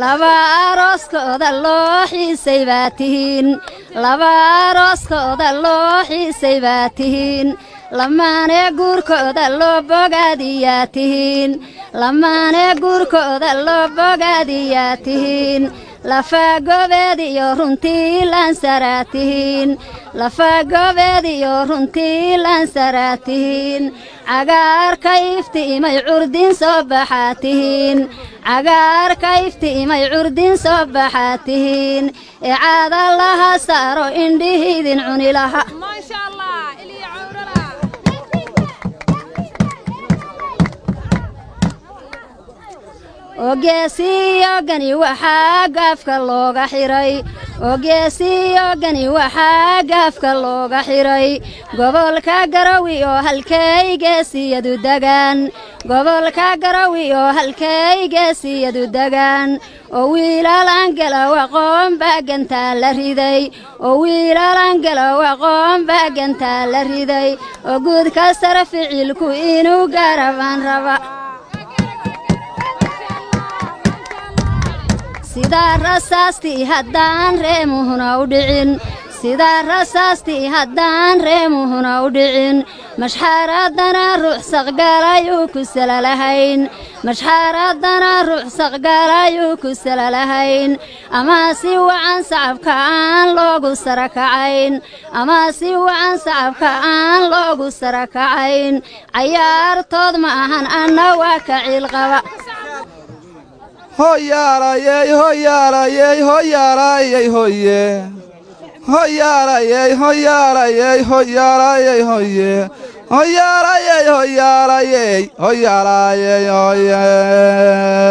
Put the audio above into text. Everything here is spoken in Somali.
laba arooskooda loo xiisay baa tihiin laba arooskooda loo xiisay baa tihiin lamaane guurkooda loo bogaadiyaa tihiin lamaane guurkooda loo bogaadiyaa tihiin lafaa gobeed iyo runtii laansaraa tihiin lafaa gobeed iyo runtii laansaraa tihiin cagaarka iftiimay curdin soo baxaa tihiin cagaar cagaarkayftiimay curdin soo baxaa tihiin ee caada laha saaro indhihiidin cuni laha oo geesiyo gani waxaa gaafka looga xiray ogeesiyoogani waxaa gaafka looga xidhay gobolka garowi oo halkay geesiyadu degaan gobolka garowi oo halkay geesiyadu degaan oo wiilalaangela waqoon baa gantaa la riday oo wiilalaangela waqoon baa gantaa la riday oo guudka sara ficilku inuu gaarabaan raba sidaa rasaastii haddaan reemuhuna u dhicin sidaa rasaastii haddaan reemuhuna u dhicin mashxaaraadana ruux saqgaalayuu ku salalahayn mashxaaraddana ruux saqgaalayuu ku salalahayn amaa si wacan sacabka aan loogu sarakacayn amaa si wacan sacabka aan loogu sarakacayn cayaartood ma ahan anna waa kaciil qaba hoyaarayey hoyaarayey hoyaaraayey hoye hoyaarayey hoyaarayey hoyaaraayey hoye hoyaarayey hoyaarayey hoyaaraayey hoye